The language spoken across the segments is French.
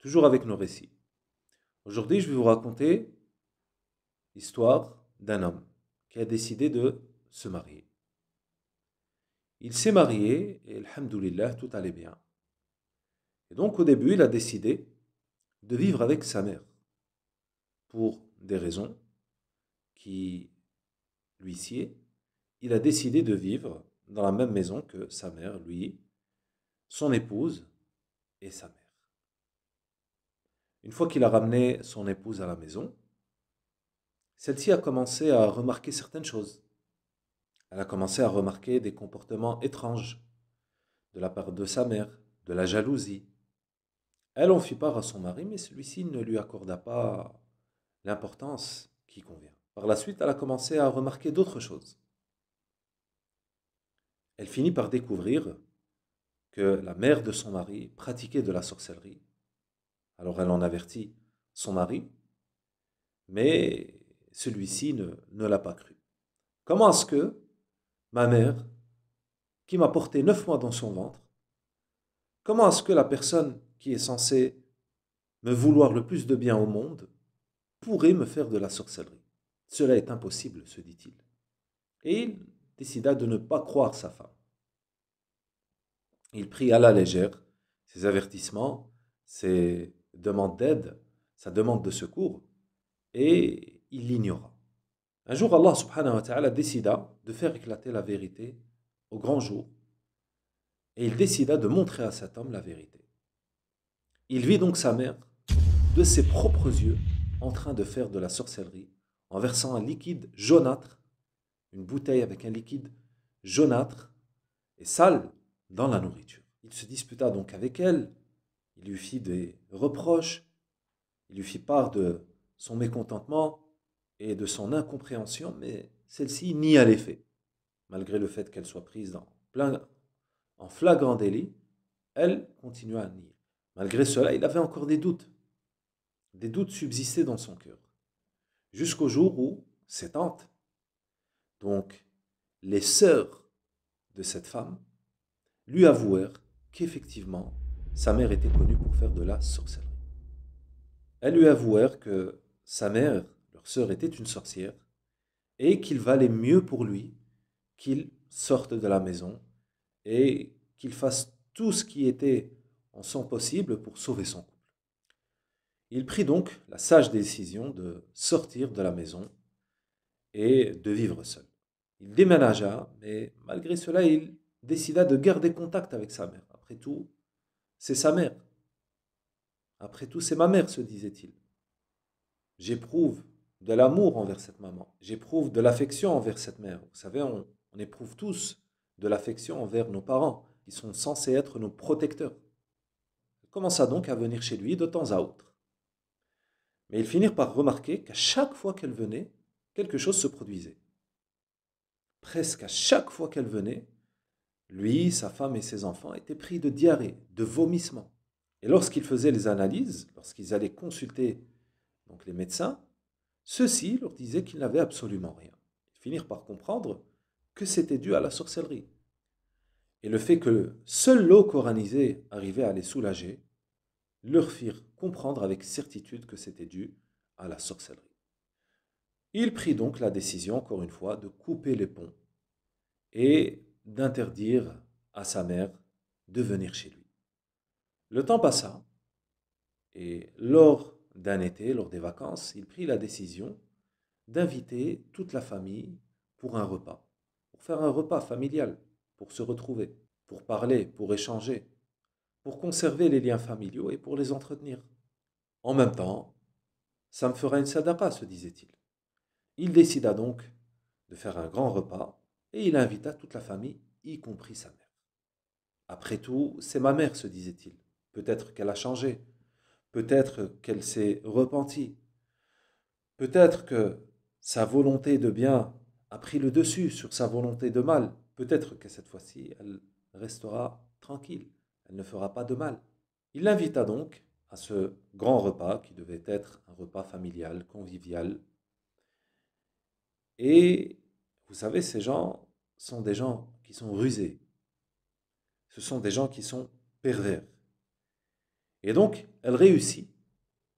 Toujours avec nos récits. Aujourd'hui, je vais vous raconter l'histoire d'un homme qui a décidé de se marier. Il s'est marié et alhamdoulilah, tout allait bien. Et donc au début, il a décidé de vivre avec sa mère pour des raisons qui lui sied il a décidé de vivre dans la même maison que sa mère, lui, son épouse et sa mère. Une fois qu'il a ramené son épouse à la maison, celle-ci a commencé à remarquer certaines choses. Elle a commencé à remarquer des comportements étranges de la part de sa mère, de la jalousie. Elle en fit part à son mari, mais celui-ci ne lui accorda pas l'importance qui convient. Par la suite, elle a commencé à remarquer d'autres choses elle finit par découvrir que la mère de son mari pratiquait de la sorcellerie. Alors elle en avertit son mari, mais celui-ci ne, l'a pas cru. Comment est-ce que ma mère, qui m'a porté neuf mois dans son ventre, comment est-ce que la personne qui est censée me vouloir le plus de bien au monde pourrait me faire de la sorcellerie Cela est impossible, se dit-il. Et il décida de ne pas croire sa femme. Il prit à la légère ses avertissements, ses demandes d'aide, sa demande de secours, et il l'ignora. Un jour, Allah subhanahu wa ta'ala décida de faire éclater la vérité au grand jour, et il décida de montrer à cet homme la vérité. Il vit donc sa mère, de ses propres yeux, en train de faire de la sorcellerie, en versant un liquide jaunâtre, une bouteille avec un liquide jaunâtre et sale dans la nourriture. Il se disputa donc avec elle, il lui fit des reproches, il lui fit part de son mécontentement et de son incompréhension, mais celle-ci nia à l'effet. Malgré le fait qu'elle soit prise plein, en flagrant délit, elle continua à nier. Malgré cela, il avait encore des doutes. Des doutes subsistaient dans son cœur. Jusqu'au jour où ses tantes, donc les sœurs de cette femme, lui avouèrent qu'effectivement, sa mère était connue pour faire de la sorcellerie. Elles lui avouèrent que sa mère, leur sœur, était une sorcière et qu'il valait mieux pour lui qu'il sorte de la maison et qu'il fasse tout ce qui était en son possible pour sauver son couple. Il prit donc la sage décision de sortir de la maison et de vivre seul. Il déménagea, mais malgré cela, il décida de garder contact avec sa mère. Après tout, c'est sa mère. Après tout, c'est ma mère, se disait-il. J'éprouve de l'amour envers cette maman. J'éprouve de l'affection envers cette mère. Vous savez, on, éprouve tous de l'affection envers nos parents. qui sont censés être nos protecteurs. Il commença donc à venir chez lui de temps à autre. Mais ils finirent par remarquer qu'à chaque fois qu'elle venait, quelque chose se produisait. Presque à chaque fois qu'elle venait, lui, sa femme et ses enfants étaient pris de diarrhée, de vomissements. Et lorsqu'ils faisaient les analyses, lorsqu'ils allaient consulter donc les médecins, ceux-ci leur disaient qu'ils n'avaient absolument rien. Ils finirent par comprendre que c'était dû à la sorcellerie. Et le fait que seule l'eau coranisée arrivait à les soulager leur firent comprendre avec certitude que c'était dû à la sorcellerie. Il prit donc la décision, encore une fois, de couper les ponts et d'interdire à sa mère de venir chez lui. Le temps passa, et lors d'un été, lors des vacances, il prit la décision d'inviter toute la famille pour un repas, pour faire un repas familial, pour se retrouver, pour parler, pour échanger, pour conserver les liens familiaux et pour les entretenir. En même temps, ça me fera une sadaqa, se disait-il. Il décida donc de faire un grand repas et il invita toute la famille, y compris sa mère. Après tout, c'est ma mère, se disait-il. Peut-être qu'elle a changé. Peut-être qu'elle s'est repentie. Peut-être que sa volonté de bien a pris le dessus sur sa volonté de mal. Peut-être que cette fois-ci, elle restera tranquille. Elle ne fera pas de mal. Il l'invita donc à ce grand repas qui devait être un repas familial, convivial. Et vous savez, ces gens sont des gens qui sont rusés. Ce sont des gens qui sont pervers. Et donc, elle réussit,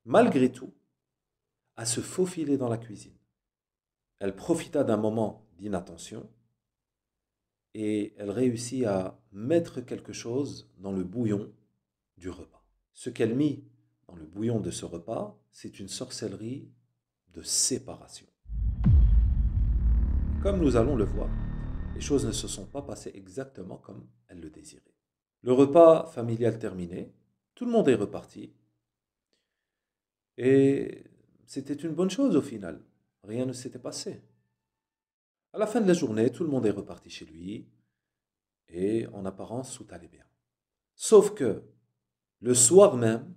malgré tout, à se faufiler dans la cuisine. Elle profita d'un moment d'inattention et elle réussit à mettre quelque chose dans le bouillon du repas. Ce qu'elle mit dans le bouillon de ce repas, c'est une sorcellerie de séparation. Comme nous allons le voir, les choses ne se sont pas passées exactement comme elle le désirait. Le repas familial terminé, tout le monde est reparti. Et c'était une bonne chose au final. Rien ne s'était passé. À la fin de la journée, tout le monde est reparti chez lui et en apparence tout allait bien. Sauf que le soir même,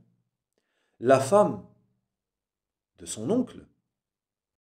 la femme de son oncle